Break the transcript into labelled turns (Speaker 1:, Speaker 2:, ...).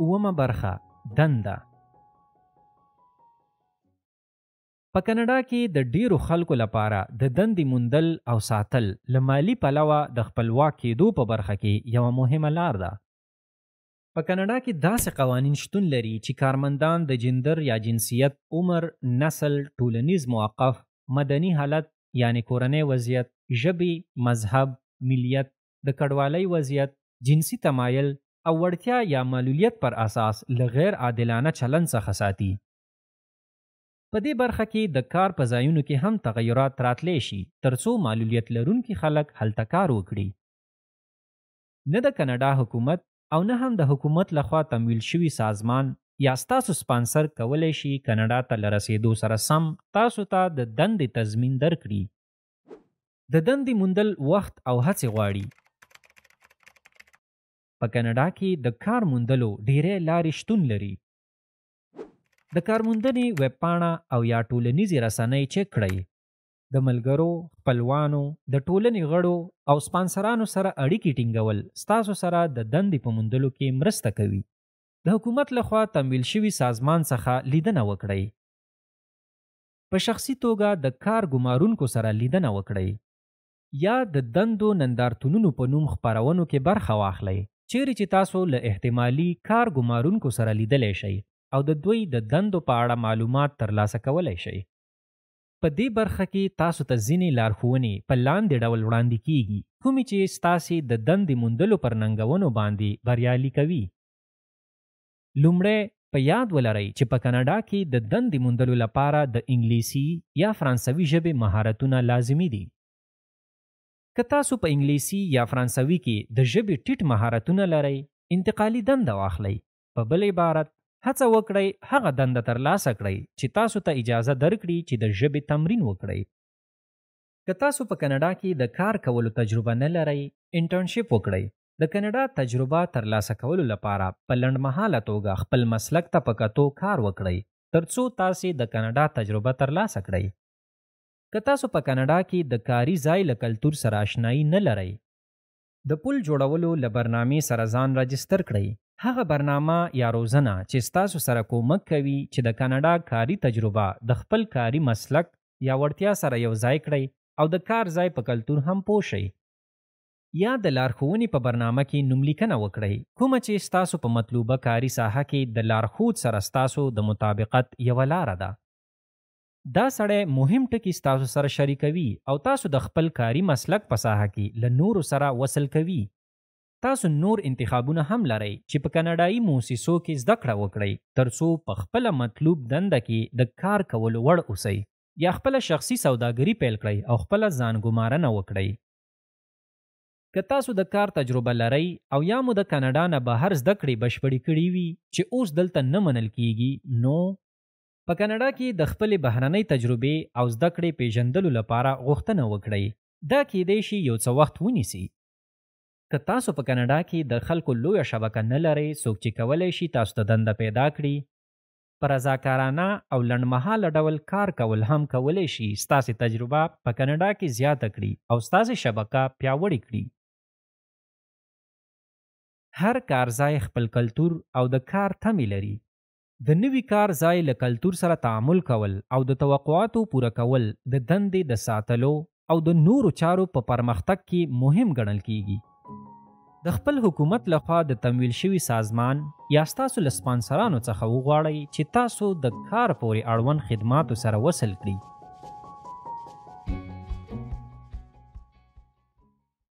Speaker 1: اومه برخه دنده په کاناډا کې د ډیرو خلکو لپاره د دندې موندل او ساتل لمالی پلوه د خپلواک کېدو په برخه کې یوه مهمه لار ده په کاناډا کې داسې قوانین شتون لري چې کارمندان د جندر یا جنسیت عمر نسل ټولنیز موقف مدني حالت یعنی کورنۍ وضعیت ژبې مذهب ملیت د کډوالۍ وضعیت جنسي تمایل او وړتیا یا معلولیت پر اساس لغیر عادلانه چلند څخه ساتي په دې برخه کې د کار په ځایونو کې هم تغیرات راتلی شي ترڅو معلولیت لرونکي خلک هلته کار وکړي نه د کنډا حکومت او نه هم د حکومت لخوا تمویل شوي سازمان یا ستاسو سپانسر کولی شي کنډا ته لرسېدو سره سم تاسو ته د دندې تضمین درکړي د دندې موندل وخت او هڅې غواړي په کاناډا کې د کار موندلو ډېرې لارې شتون لري د کارموندنې ویب پاڼه او یا ټولنیزې رسنۍ چک کړئ د ملګرو خپلوانو د ټولنې غړو او سپانسرانو سره اړیکې ټینګول ستاسو سره د دندې په موندلو کې مرسته کوي د حکومت لخوا تمویل شوي سازمان څخه لیدنه وکړئ په شخصي توګه د کار ګمارونکو سره لیدنه وکړئ یا د دندو نندارتونونو په نوم خپرونو کې برخه واخلئ چیرې چې تاسو له احتمالي کار ګمارونکو سره لیدلی شئ او د دوی د دندو په اړه معلومات ترلاسه کولی شئ په دې برخه کې تاسو ته ځینې لارښوونې په لاندې ډول وړاندې کیږي کومې چې ستاسې د دندې موندلو پر ننګونو باندې بریالي کوي لومړی په یاد ولرئ چې په کاناډا کې د دندې موندلو لپاره د انګلیسي یا فرانسوي ژبې مهارتونه لازمي دي که تاسو په انګلیسي یا فرانسوي کې د ژبې ټیټ مهارتونه لرئ انتقالي دنده واخلئ په بل عبارت هڅه وکړئ هغه دنده ترلاسه کړئ چې تاسو ته تا اجازه درکړي چې د ژبې تمرین وکړئ که تاسو په کاناډا کې د کار کولو تجربه نه لرئ انټرنشپ وکړئ د کاناډا تجربه ترلاسه کولو لپاره په لنډمحاله توګه خپل مسلک ته په کتو کار وکړئ ترڅو تاسو د کاناډا تجربه ترلاسه کړئ که تاسو په کاناډا کې د کاري ځای له کلتور سره آشنایی نه لرئ د پل جوړولو له برنامې سره ځان راجستر کړئ هغه برنامه یا روزنه چې ستاسو سره کومک کوي چې د کاناډا کاري تجربه د خپل کاري مسلک یا وړتیا سره یو ځای کړئ او د کار ځای په کلتور هم پوه شئ یا د لارښوونې په برنامه کې نوملیکنه وکړئ کومه چې ستاسو په مطلوبه کاري ساحه کې د لارښود سره ستاسو د مطابقت یوه لاره ده دا سړی مهم ټکي ستاسو سره شریکوي او تاسو د خپل کاری مسلک په ساحه کې له نورو سره وصل کوي تاسو نور انتخابونه هم لرئ چې په کاناډایي موسسو کې زده کړه وکړئ ترڅو په خپل مطلوب دنده کې د کار کولو وړ اوسئ یا خپل شخصي سوداګري پیل کړئ او خپل ځان ګمارنه وکړئ که تاسو د کار تجربه لرئ او یا مو د کاناډا نه بهر زده کړې بشپړې کړې وي چې اوس دلته نه منل کیږي نو په کاناډا کې د خپل بهرنۍ تجربې او زده کړې پیژندلو لپاره غوښتنه وکړئ دا کېدای شي یو څه وخت ونیسي که تاسو په کاناډا کې د خلکو لویه شبکه نه لرئ څوک چې کولی شي تاسو ته دنده پیدا کړي په رضاکارانه او لنډمهاله ډول کار کول هم کولی شي ستاسې تجربه په کاناډا کې زیاته کړي او ستاسې شبکه پیاوړې کړي هر کارځای خپل کلتور او د کار تمې لري د نوي کار ځای له کلتور سره تعامل کول او د توقعاتو پوره کول د دندې د ساتلو او د نورو چارو په پرمختګ کې مهم ګڼل کیږي د خپل حکومت لخوا د تمویل شوي سازمان یا ستاسو له سپانسرانو څخه وغواړئ چې تاسو د کار پورې اړوند خدماتو سره وصل کړئ